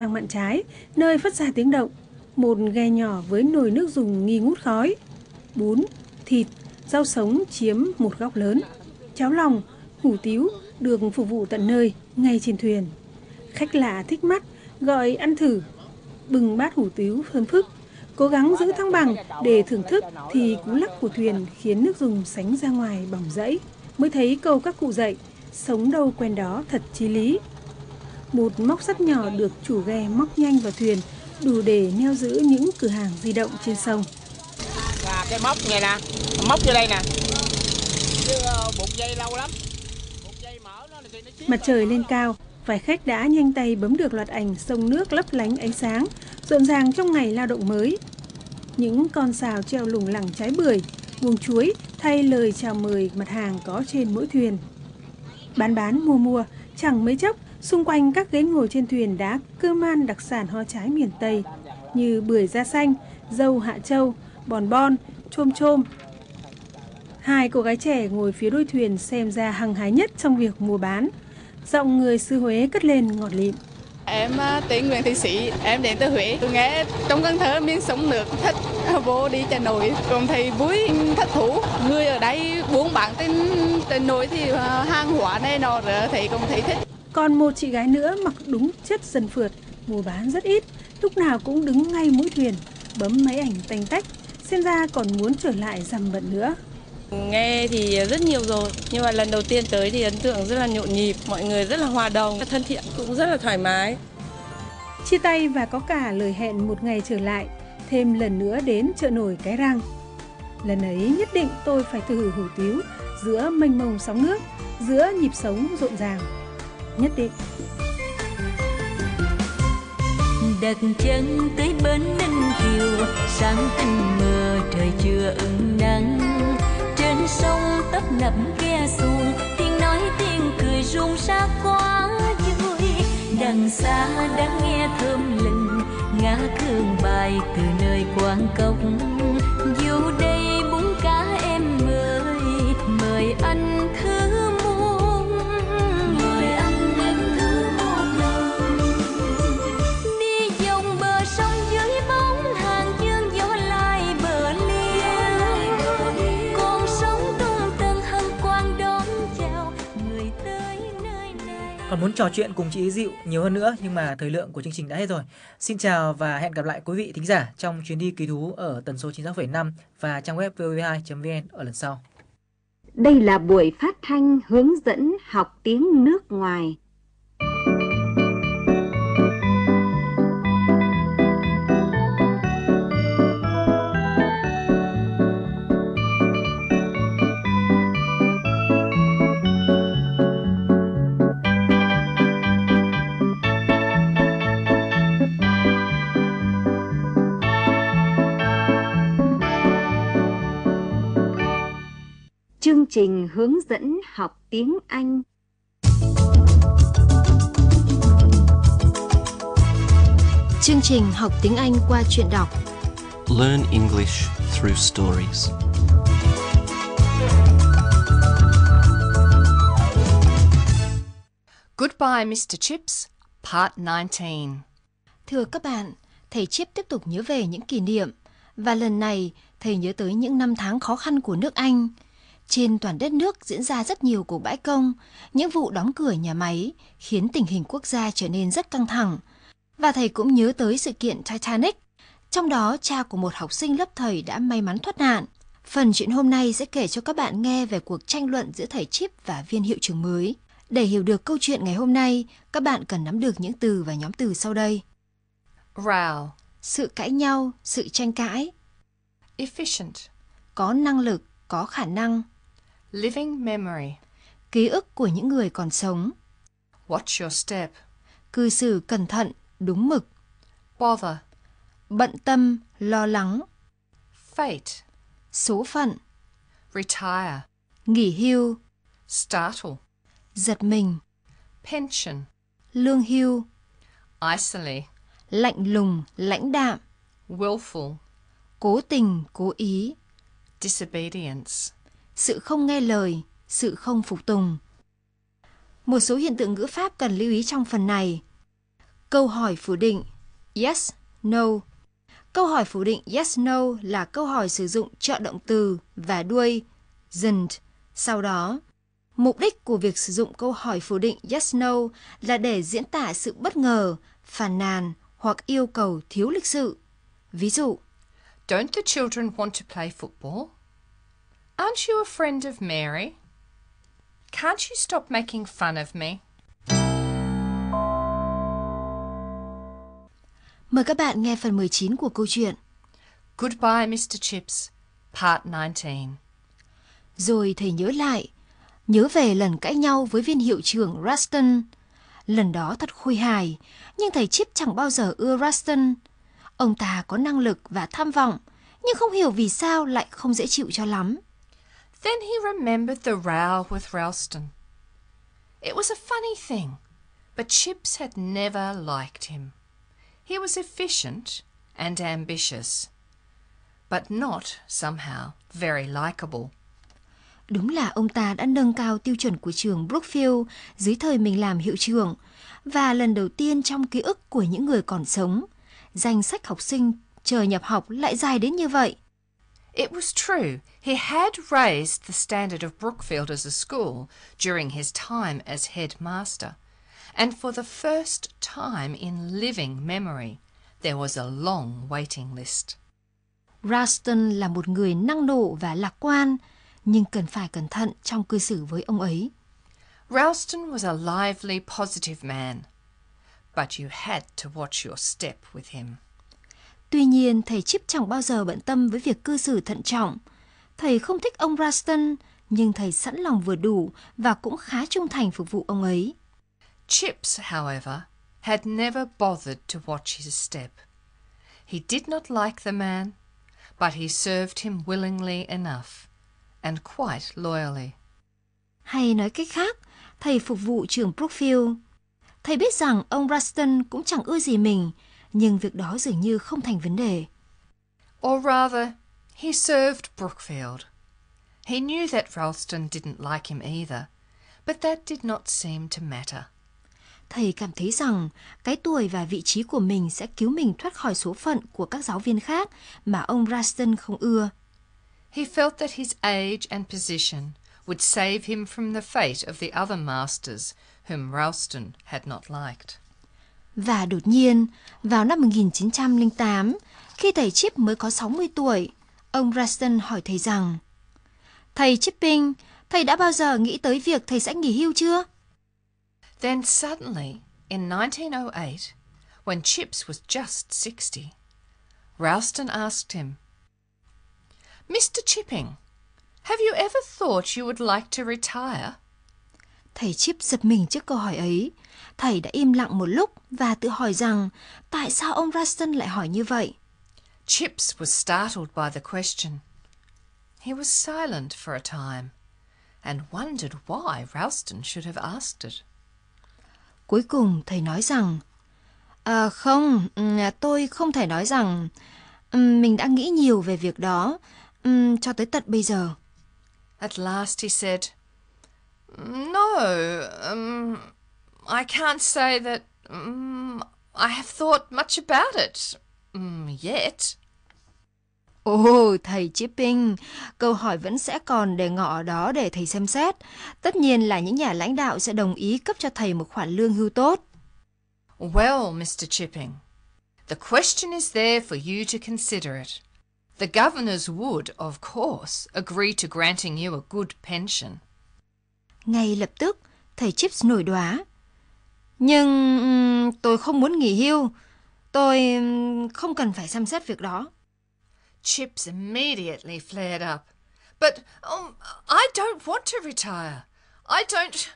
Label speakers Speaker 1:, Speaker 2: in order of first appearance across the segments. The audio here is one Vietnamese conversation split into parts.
Speaker 1: sang mạn trái, nơi phát ra tiếng động, một ghe nhỏ với nồi nước dùng nghi ngút khói, bún, thịt, rau sống chiếm một góc lớn, cháo lòng, hủ tiếu được phục vụ tận nơi, ngay trên thuyền. Khách lạ thích mắt, gọi ăn thử, bừng bát hủ tiếu thơm phức, cố gắng giữ thăng bằng để thưởng thức thì cú lắc của thuyền khiến nước dùng sánh ra ngoài bỏng rẫy mới thấy câu các cụ dạy sống đâu quen đó thật chi lý một móc sắt nhỏ được chủ ghe móc nhanh vào thuyền, đủ để neo giữ những cửa hàng di động trên sông. Và cái móc này nè, móc vô đây nè, chứ ờ, bụng dây lâu lắm. Dây mở nó, nó Mặt trời lên cao, vài khách đã nhanh tay bấm được loạt ảnh sông nước lấp lánh ánh sáng, rộn ràng trong ngày lao động mới. Những con xào treo lủng lẳng trái bưởi, buông chuối thay lời chào mời mặt hàng có trên mỗi thuyền. Bán bán mua mua, chẳng mấy chốc Xung quanh các ghế ngồi trên thuyền đá cơm man đặc sản ho trái miền Tây như bưởi da xanh, dâu hạ châu, bòn bon, chôm chôm. Hai cô gái trẻ ngồi phía đuôi thuyền xem ra hăng hái nhất trong việc mua bán. Giọng người xứ Huế cất lên ngọt lịm. Em à, tên Nguyễn Thị Sĩ, em đến từ Huế. Tôi nghe trong căn thơ miếng sống nước thích vô đi chợ nổi, còn thầy vui thích thủ, Người ở đây buôn bán trên trên nổi thì à, hàng hóa này nọ rồi thầy cũng thấy thích. Còn một chị gái nữa mặc đúng chất sần phượt, mua bán rất ít, lúc nào cũng đứng ngay mũi thuyền, bấm máy ảnh tanh tách, xem ra còn muốn trở lại dằm bận nữa. Nghe thì rất nhiều rồi, nhưng mà lần đầu tiên tới thì ấn tượng rất là nhộn nhịp, mọi người rất là hòa đồng, thân thiện, cũng rất là thoải mái. Chia tay và có cả lời hẹn một ngày trở lại, thêm lần nữa đến chợ nổi Cái Răng. Lần ấy nhất định tôi phải thử hủ tiếu giữa mênh mông sóng nước, giữa nhịp sống rộn ràng nhất định đặt chân tới bến ninh kiều sáng tinh mờ trời chưa ưng nắng trên sông tấp nập ghe xuồng tiếng nói
Speaker 2: tiếng cười rung xa quá vui đằng xa đã nghe
Speaker 1: thơm lừng ngã thương bài từ nơi quảng cốc vô đây bún cá em mời mời anh muốn trò chuyện cùng chị Dịu nhiều hơn nữa nhưng mà thời lượng của chương trình đã hết rồi. Xin chào và hẹn gặp lại quý vị thính giả trong chuyến đi kỳ thú ở tần số 96,5 và trang web vov2.vn ở lần sau.
Speaker 2: Đây là buổi phát thanh hướng dẫn học tiếng nước ngoài trình hướng dẫn học tiếng Anh. Chương trình học tiếng Anh qua truyện đọc. Learn English through stories. Goodbye Mr. Chips, part 19. Thưa các bạn, thầy Chip tiếp tục nhớ về những kỷ niệm và lần này thầy nhớ tới những năm tháng khó khăn của nước Anh trên toàn đất nước diễn ra rất nhiều cuộc bãi công, những vụ đóng cửa nhà máy khiến tình hình quốc gia trở nên rất căng thẳng. Và thầy cũng nhớ tới sự kiện Titanic, trong đó cha của một học sinh lớp thầy đã may mắn thoát nạn. Phần chuyện hôm nay sẽ kể cho các bạn nghe về cuộc tranh luận giữa thầy Chip và viên hiệu trưởng mới. Để hiểu được câu chuyện ngày hôm nay, các bạn cần nắm được những từ và nhóm từ sau đây. Row, sự cãi nhau, sự tranh cãi. Efficient, có năng lực, có khả năng. Living memory. Ký ức của những người còn sống. Watch your step. Cư xử cẩn thận, đúng mực. Bother. Bận tâm, lo lắng. Fate. Số phận. Retire. Nghỉ hưu. Startle. Giật mình. Pension. Lương hưu. Isolate. Lạnh lùng, lãnh đạm. Willful. Cố tình, cố ý. Disobedience sự không nghe lời, sự không phục tùng. Một số hiện tượng ngữ pháp cần lưu ý trong phần này. Câu hỏi phủ định yes, no. Câu hỏi phủ định yes no là câu hỏi sử dụng trợ động từ và đuôi didn't. Sau đó, mục đích của việc sử dụng câu hỏi phủ định yes no là để diễn tả sự bất ngờ, phàn nàn hoặc yêu cầu thiếu lịch sự. Ví dụ, Don't the children want to play
Speaker 3: football? Aren't you a friend of Mary? Can't you stop making fun of me?
Speaker 2: Mời các bạn nghe phần 19 của câu chuyện. Goodbye Mr. Chips, part 19. Rồi thầy nhớ lại, nhớ về lần cãi nhau với viên hiệu trưởng Ruston. Lần đó thật khôi hài, nhưng thầy Chip chẳng bao giờ ưa Ruston. Ông ta có năng lực và tham vọng, nhưng không hiểu vì sao lại không dễ chịu cho lắm. Then he remembered the row with Ralston.
Speaker 3: It was a funny thing, but Chips had never liked him. He was efficient and ambitious, but not, somehow, very likable.
Speaker 2: Đúng là ông ta đã nâng cao tiêu chuẩn của trường Brookfield dưới thời mình làm hiệu trưởng và lần đầu tiên trong ký ức của những người còn sống, danh sách học sinh chờ nhập học lại dài đến như vậy. It was true,
Speaker 3: he had raised the standard of Brookfield as a school during his time as headmaster, and for the first time in living
Speaker 2: memory there was a long waiting list. Ralston là một người năng nổ và lạc quan, nhưng cần phải cẩn thận trong cư xử với ông ấy.
Speaker 3: Ralston was a lively, positive man, but you had to watch your step with him.
Speaker 2: Tuy nhiên, thầy Chip chẳng bao giờ bận tâm với việc cư xử thận trọng. Thầy không thích ông Raston, nhưng thầy sẵn lòng vừa đủ và cũng khá trung thành phục vụ ông ấy. Chips, however, had never bothered to
Speaker 3: watch his step. He did not like the man, but he served him
Speaker 2: willingly enough and quite loyally. Hay nói cách khác, thầy phục vụ trường Brookfield. Thầy biết rằng ông Ruston cũng chẳng ưa gì mình, nhưng việc đó dường như không thành vấn đề. Or rather, he served
Speaker 3: Brookfield. He knew that Ralston didn't like him either, but that
Speaker 2: did not seem to matter. Thầy cảm thấy rằng cái tuổi và vị trí của mình sẽ cứu mình thoát khỏi số phận của các giáo viên khác mà ông Ralston không ưa.
Speaker 3: He felt that his age and position would save him from the fate of the other masters whom Ralston had not liked.
Speaker 2: Và đột nhiên, vào năm 1908, khi thầy Chip mới có 60 tuổi, ông Raston hỏi thầy rằng Thầy Chipping, thầy đã bao giờ nghĩ tới việc thầy sẽ nghỉ hưu chưa? Then suddenly, in 1908, when Chips
Speaker 3: was just 60, Ralston asked him,
Speaker 2: Mr. Chipping, have you ever thought you would like to retire? Thầy Chip giật mình trước câu hỏi ấy. Thầy đã im lặng một lúc và tự hỏi rằng tại sao ông Ruston lại hỏi như vậy. Chips was startled by the question.
Speaker 3: He was silent for a time and wondered why Ralston should
Speaker 2: have asked it. Cuối cùng thầy nói rằng à, Không, ừ, tôi không thể nói rằng ừ, Mình đã nghĩ nhiều về việc đó ừ, Cho tới tận bây giờ
Speaker 3: At last he said
Speaker 2: No, um,
Speaker 3: I can't say that um, I have thought much about it
Speaker 2: um, yet. Ồ, oh, thầy Chipping, câu hỏi vẫn sẽ còn để ngỏ đó để thầy xem xét. Tất nhiên là những nhà lãnh đạo sẽ đồng ý cấp cho thầy một khoản lương hưu tốt. Well, Mr. Chipping,
Speaker 3: the question is there for you to consider it. The governors would, of course, agree to granting you a good pension.
Speaker 2: Ngay lập tức, thầy Chips nổi đoá. Nhưng tôi không muốn nghỉ hưu. Tôi không cần phải xem xét việc đó.
Speaker 3: Chips immediately
Speaker 2: flared up.
Speaker 3: But um, I don't want to retire. I don't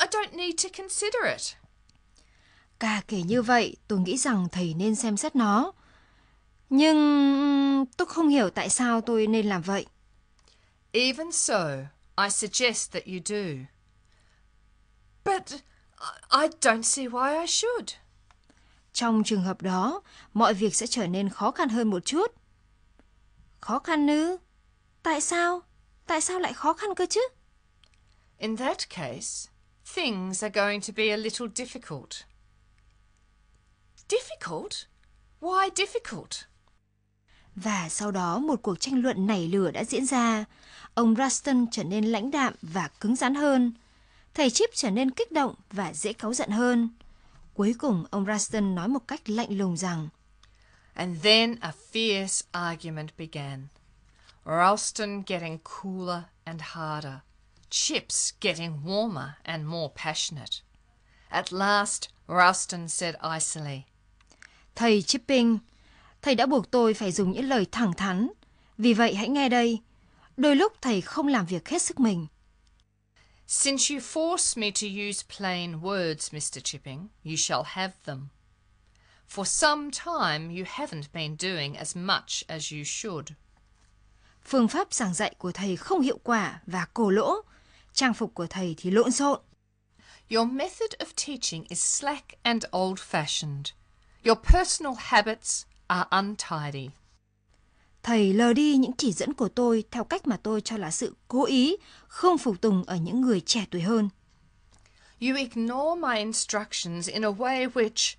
Speaker 3: I don't need to consider it.
Speaker 2: Cả kể như vậy, tôi nghĩ rằng thầy nên xem xét nó. Nhưng tôi không hiểu tại sao tôi nên làm vậy.
Speaker 3: Even so, I suggest that you do."
Speaker 2: "But I don't see why I should." Trong trường hợp đó, mọi việc sẽ trở nên khó khăn hơn một chút. Khó khăn ư? Tại sao? Tại sao lại khó khăn cơ chứ? In that case,
Speaker 3: things are going to be a little difficult. Difficult? Why difficult?
Speaker 2: Và sau đó một cuộc tranh luận nảy lửa đã diễn ra Ông Raston trở nên lãnh đạm và cứng rắn hơn. Thầy Chip trở nên kích động và dễ cáu giận hơn. Cuối cùng, ông Raston nói một cách lạnh lùng rằng And then a fierce argument began.
Speaker 3: Ralston getting cooler and harder. Chips getting warmer and
Speaker 2: more passionate. At last, Ralston said icily. Thầy Chipping, thầy đã buộc tôi phải dùng những lời thẳng thắn. Vì vậy hãy nghe đây, Đôi lúc thầy không làm việc hết sức mình.
Speaker 3: Since you force me to use plain words, Mr. Chipping, you shall have them. For some time you haven't been doing as much as you should.
Speaker 2: Phương pháp giảng dạy của thầy không hiệu quả và cổ lỗ. Trang phục của thầy thì lộn xộn. Your method of teaching is slack and old-fashioned. Your
Speaker 3: personal habits are untidy
Speaker 2: thầy lờ đi những chỉ dẫn của tôi theo cách mà tôi cho là sự cố ý, không phục tùng ở những người trẻ tuổi hơn. You ignore my instructions in a way which,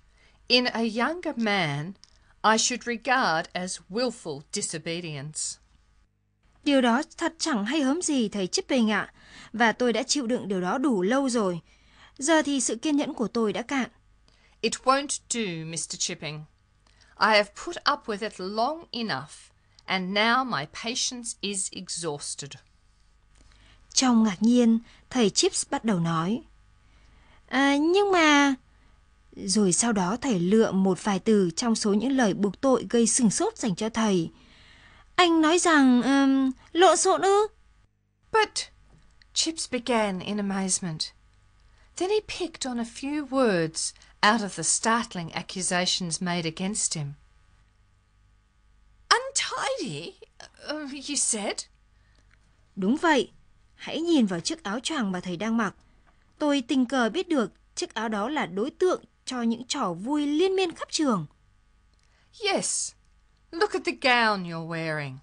Speaker 2: in a younger
Speaker 3: man, I should regard as willful disobedience.
Speaker 2: Điều đó thật chẳng hay hớm gì thầy Chipping ạ, và tôi đã chịu đựng điều đó đủ lâu rồi. Giờ thì sự kiên nhẫn của tôi đã cạn.
Speaker 3: It won't do, Mr. Chipping. I have put up with it long enough. And now my patience is exhausted.
Speaker 2: Trong ngạc nhiên, thầy Chips bắt đầu nói. À, nhưng mà... Rồi sau đó thầy lựa một vài từ trong số những lời buộc tội gây sừng sốt dành cho thầy. Anh nói rằng um, lộn xộn ư? But, Chips began in amazement.
Speaker 3: Then he picked on a few words out of the startling accusations made
Speaker 2: against him body, uh, ờ, ờ, you said? Đúng vậy. Hãy nhìn vào chiếc áo choàng mà thầy đang mặc. Tôi tình cờ biết được chiếc áo đó là đối tượng cho những trò vui liên miên khắp trường. Yes. Look at the gown you're wearing.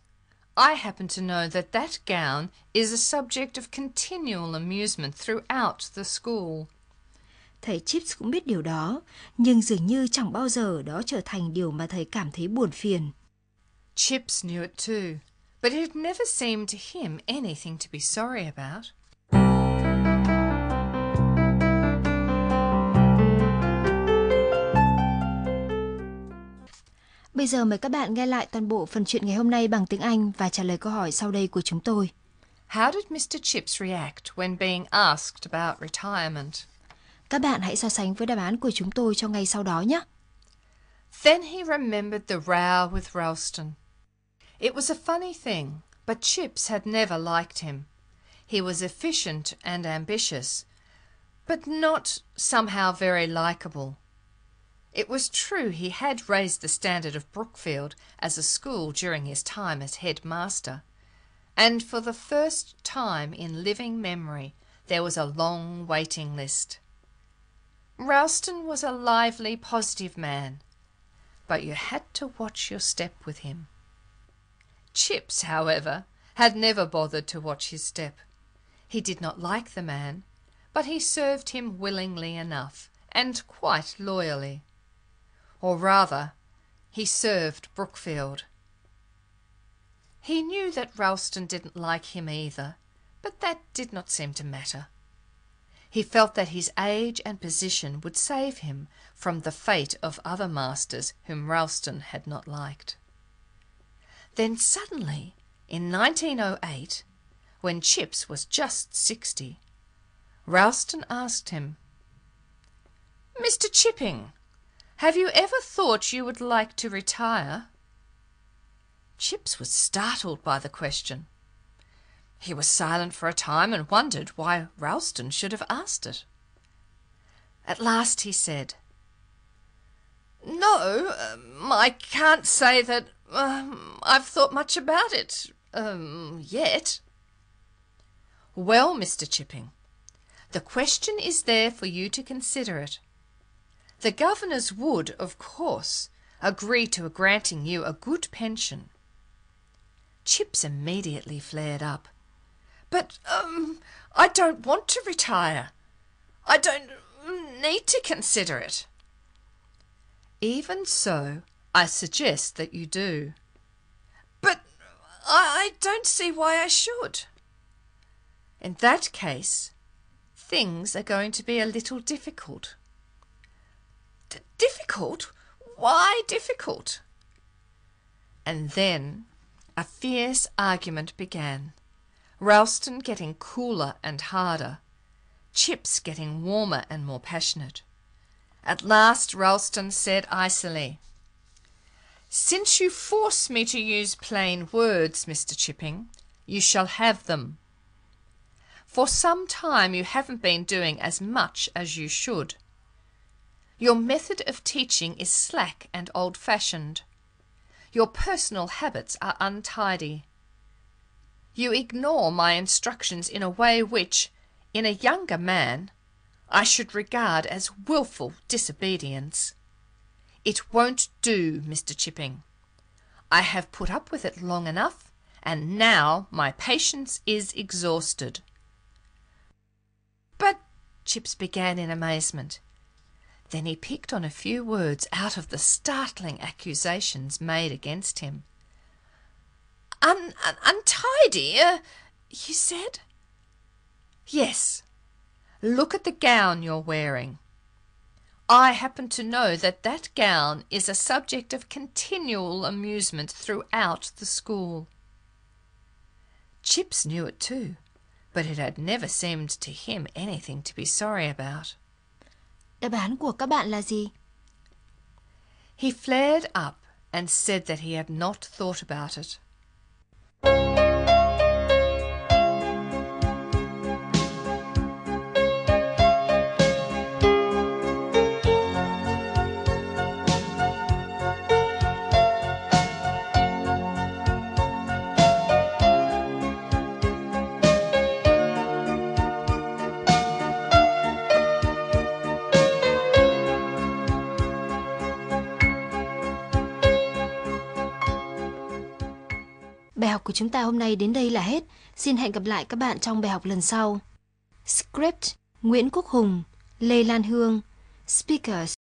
Speaker 2: I happen
Speaker 3: to know that that gown is a subject of continual amusement throughout the
Speaker 2: school. Thầy Chips cũng biết điều đó, nhưng dường như chẳng bao giờ đó trở thành điều mà thầy cảm thấy buồn phiền. Chips knew it too, but it had never
Speaker 3: seemed to him anything to be sorry about.
Speaker 2: Bây giờ mời các bạn nghe lại toàn bộ phần chuyện ngày hôm nay bằng tiếng Anh và trả lời câu hỏi sau đây của chúng tôi.
Speaker 3: How did Mr. Chips react when being asked about
Speaker 2: retirement? Các bạn hãy so sánh với đáp án của chúng tôi cho ngay sau đó nhé. Then he remembered the row with Ralston. It was a funny thing,
Speaker 3: but Chips had never liked him. He was efficient and ambitious, but not somehow very likeable. It was true he had raised the standard of Brookfield as a school during his time as headmaster, and for the first time in living memory there was a long waiting list. Ralston was a lively, positive man, but you had to watch your step with him. Chips, however, had never bothered to watch his step. He did not like the man, but he served him willingly enough, and quite loyally. Or rather, he served Brookfield. He knew that Ralston didn't like him either, but that did not seem to matter. He felt that his age and position would save him from the fate of other masters whom Ralston had not liked. Then suddenly, in 1908, when Chips was just sixty, Ralston asked him, "Mr. Chipping, have you ever thought you would like to retire?" Chips was startled by the question. He was silent for a time, and wondered why Ralston should have asked it. At last he said,
Speaker 2: "No,
Speaker 3: um, I can't say that. Um, I've thought much about it. Um, yet. Well, Mr. Chipping, the question is there for you to consider it. The governors would, of course, agree to granting you a good pension. Chips immediately flared up. But, um, I don't want to retire. I don't need to consider it. Even so, I suggest that you do." "But I don't see why I should." "In that case, things are going to be a little difficult." "Difficult! Why difficult?" And then a fierce argument began, Ralston getting cooler and harder, Chips getting warmer and more passionate. At last Ralston said icily. Since you force me to use plain words, Mr. Chipping, you shall have them. For some time you haven't been doing as much as you should. Your method of teaching is slack and old fashioned. Your personal habits are untidy. You ignore my instructions in a way which, in a younger man, I should regard as wilful disobedience. It won't do, Mr. Chipping. I have put up with it long enough, and now my patience is exhausted." "But Chips began in amazement. Then he picked on a few words out of the startling accusations made against him. Un "Untidy, you uh, said?" "Yes. Look at the gown you're wearing. I happen to know that that gown is a subject of continual amusement throughout the school. Chips knew it too, but it had never seemed to him anything to be sorry about. Đáp án của các bạn là gì? He flared up and said that he had not thought about it.
Speaker 2: chúng ta hôm nay đến đây là hết. Xin hẹn gặp lại các bạn trong bài học lần sau. Script Nguyễn Quốc Hùng, Lê Lan Hương, Speakers